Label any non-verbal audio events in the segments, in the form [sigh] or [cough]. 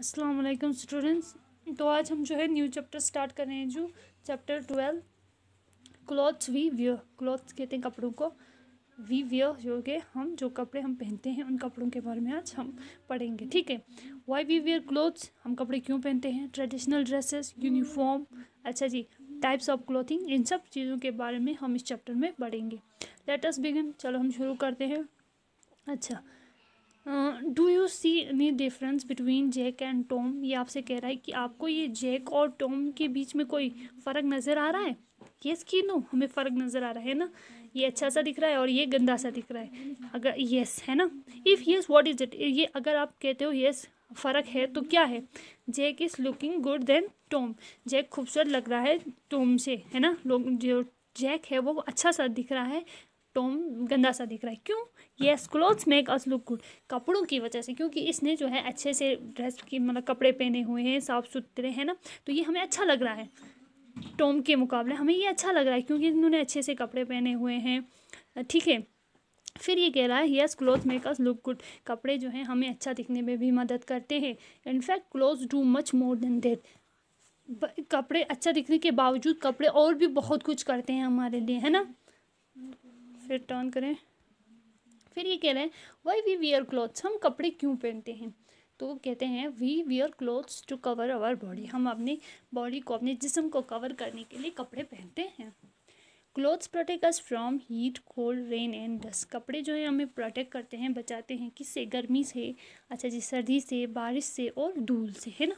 अस्सलाम वालेकुम स्टूडेंट्स तो आज हम जो है न्यू चैप्टर स्टार्ट कर रहे हैं जो चैप्टर ट्वेल्व क्लॉथ्स वी व्य क्लॉथ्स कहते हैं कपड़ों को वी व्यू जो कि हम जो कपड़े हम पहनते हैं उन कपड़ों के बारे में आज हम पढ़ेंगे ठीक है वाई वी वेयर क्लोथ्स हम कपड़े क्यों पहनते हैं ट्रेडिशनल ड्रेसेस यूनिफॉर्म अच्छा जी टाइप्स ऑफ क्लोथिंग इन सब चीज़ों के बारे में हम इस चैप्टर में पढ़ेंगे लेटस बिगिन चलो हम शुरू करते हैं अच्छा do you see any difference between Jack and Tom ये आपसे कह रहा है कि आपको ये जैक और टॉम के बीच में कोई फ़र्क नज़र आ रहा है येस स्की नो हमें फ़र्क नज़र आ रहा है ना ये अच्छा सा दिख रहा है और ये गंदा सा दिख रहा है अगर येस है ना if yes what is it ये अगर आप कहते हो येस फ़र्क है तो क्या है Jack is looking good then Tom Jack खूबसूरत लग रहा है टॉम से है ना लोग जो जैक है वो अच्छा सा दिख रहा है टोम गंदा सा दिख रहा है क्यों yes clothes make us look good कपड़ों की वजह से क्योंकि इसने जो है अच्छे से ड्रेस की मतलब कपड़े पहने हुए हैं साफ़ सुथरे हैं ना तो ये हमें अच्छा लग रहा है टोम के मुकाबले हमें ये अच्छा लग रहा है क्योंकि इन्होंने अच्छे से कपड़े पहने हुए हैं ठीक है फिर ये कह रहा है yes cloth make us look good कपड़े जो हैं हमें अच्छा दिखने में भी मदद करते हैं in fact cloth do much more than that कपड़े अच्छा दिखने के बावजूद कपड़े और भी बहुत कुछ करते हैं हमारे लिए है ना फिर टर्न करें फिर ये कह रहे हैं वाई वी वियर क्लोथ्स हम कपड़े क्यों पहनते हैं तो कहते हैं we wear clothes to cover our body हम अपने बॉडी को अपने जिसम को कवर करने के लिए कपड़े पहनते हैं clothes protect us from heat cold rain and dust कपड़े जो है हमें प्रोटेक्ट करते हैं बचाते हैं किससे गर्मी से अच्छा जी सर्दी से बारिश से और धूल से है ना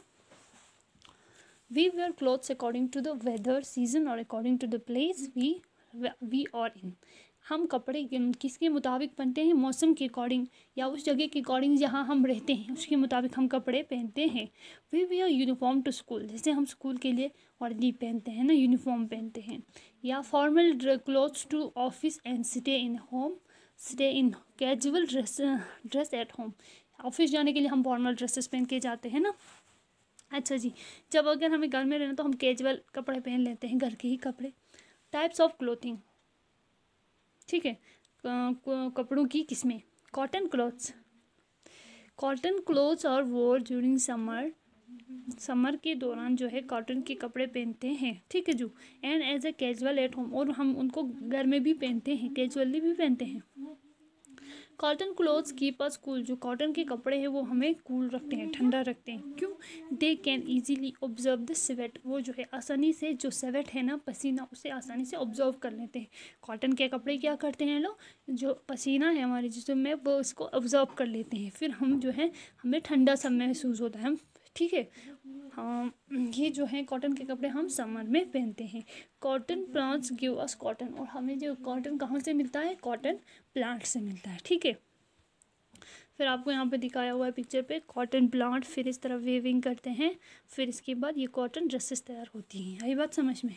we wear clothes according to the weather season और according to the place we we और इन हम कपड़े किसके मुताबिक पहनते हैं मौसम के अकॉर्डिंग या उस जगह के अकॉर्डिंग जहाँ हम रहते हैं उसके मुताबिक हम कपड़े पहनते हैं we we are uniform to school जैसे हम स्कूल के लिए वर्दी पहनते हैं ना यूनिफॉर्म पहनते हैं या formal clothes to office and stay in home stay in casual dress dress at home office जाने के लिए हम फॉर्मल ड्रेसेस पहन के जाते हैं ना अच्छा जी जब अगर हमें घर में रहना तो हम कैजुअल कपड़े पहन लेते हैं घर के ही कपड़े टाइप्स ऑफ क्लोथिंग ठीक है कपड़ों की किस्में कॉटन क्लॉथ्स कॉटन क्लोथ्स और वोर ड्यूरिंग समर समर के दौरान जो है कॉटन के कपड़े पहनते हैं ठीक है जो and as a casual at home और हम उनको घर में भी पहनते हैं कैजुअली भी पहनते हैं cotton clothes keep us cool जो कॉटन के कपड़े हैं वो हमें कूल रखते हैं ठंडा रखते हैं क्यों they can easily observe the sweat वो जो है आसानी से जो सेवेट है ना पसीना उसे आसानी से ऑब्जर्व कर लेते हैं कॉटन के कपड़े क्या करते हैं लोग जो पसीना है हमारे जिसमें वो उसको ऑब्जर्व कर लेते हैं फिर हम जो है हमें ठंडा सब महसूस होता है हम ठीक है हाँ ये जो है कॉटन के कपड़े हम समर में पहनते हैं cotton plants give us cotton और हमें जो कॉटन कहाँ से मिलता है कॉटन प्लांट से मिलता है ठीक है फिर आपको यहाँ पे दिखाया हुआ है पिक्चर पे कॉटन प्लांट फिर इस तरह वेविंग करते हैं फिर इसके बाद ये कॉटन ड्रेसेस तैयार होती हैं यही बात समझ में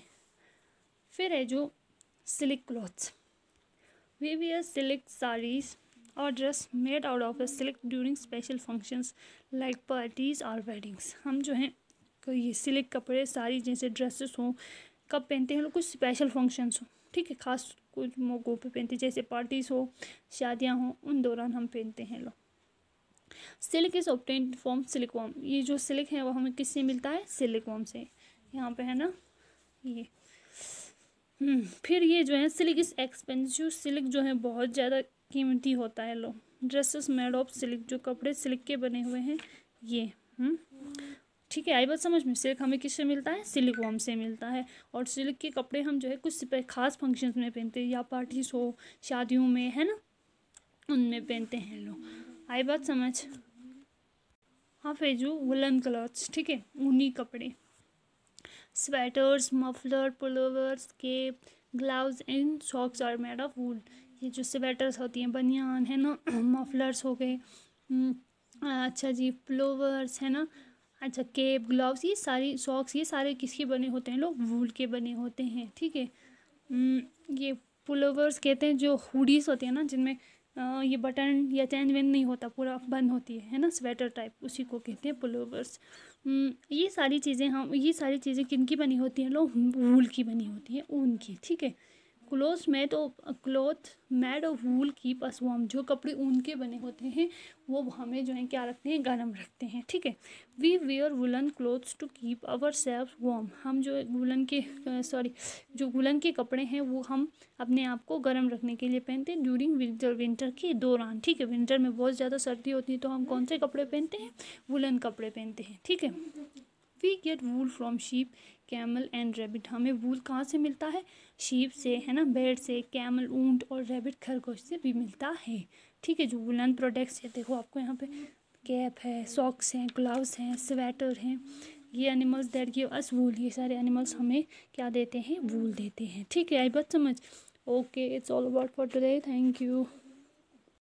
फिर है जो silk clothes we wear silk saris और dress made out of silk during special functions like parties और वेडिंग्स हम जो हैं कोई सिल्क कपड़े साड़ी जैसे ड्रेसेस हों कब पहनते हैं लोग कुछ स्पेशल फंक्शंस हों ठीक है खास कुछ मौक़ों पे पहनते जैसे पार्टीज़ हो शादियाँ हों उन दौरान हम पहनते हैं लोग silk is obtained from worm ये जो सिल्क है वो हमें किससे मिलता है सिल्क वॉम से यहाँ पे है ना ये हम्म, फिर ये जो है सिल्क इस एक्सपेंसिव सिल्क जो है बहुत ज़्यादा कीमती होता है लो ड्रेसेस मेड ऑफ सिल्क जो कपड़े सिल्क के बने हुए हैं ये हम्म। ठीक है आई बात समझ में सिल्क हमें किससे मिलता है सिल्क वॉम से मिलता है और सिल्क के कपड़े हम जो है कुछ खास फंक्शंस में पहनते हैं या पार्टीज हो शादियों में है ना उनमें पहनते हैं लोग आई बात समझ हाँ फेजू वुलन क्लॉथ्स ठीक है ऊनी कपड़े sweaters mufflers pullovers caps gloves and socks are made of wool ये जो स्वेटर्स होती हैं बनियान है ना मफलर्स [clears throat] हो गए हम्म, अच्छा जी प्लोवर्स है ना अच्छा केप ग्लव्स ये सारी सॉक्स ये सारे किसके बने होते हैं लोग वूल के बने होते हैं ठीक है हम्म, ये फ्लोवर्स कहते हैं जो हुडीज़ होती है ना जिनमें ये बटन या चैन वैन नहीं होता पूरा बंद होती है है ना स्वेटर टाइप उसी को कहते हैं पुलोवर्स हम्म, ये सारी चीज़ें हम ये सारी चीज़ें किन की बनी होती हैं लोग वूल की बनी होती हैं ऊन की ठीक है क्लोथ मेड ऑफ तो, क्लोथ मैड ऑफ वूल की पसवाम जो कपड़े ऊन के बने होते हैं वो हमें जो है क्या रखते हैं गर्म रखते हैं ठीक है we wear woollen clothes to keep our self warm हम जो वुलन के सॉरी जो वुलन के कपड़े हैं वो हम अपने आप को गर्म रखने के लिए पहनते हैं ड्यूरिंग विंटर विंटर के दौरान ठीक है विंटर में बहुत ज़्यादा सर्दी होती है तो हम कौन से कपड़े पहनते हैं वुलन कपड़े पहनते हैं ठीक है we get wool from sheep camel and rabbit हमें वूल कहाँ से मिलता है शीप से है ना बेड से कैमल ऊंट और रेबिट खरगोश से भी मिलता है ठीक है जो वुलन प्रोडक्ट्स है देखो आपको यहाँ पे कैप है सॉक्स हैं ग्लव्स हैं स्वेटर हैं ये animals that give us wool ये सारे एनिमल्स हमें क्या देते हैं वूल देते हैं ठीक है आई बात समझ okay it's all about for today thank you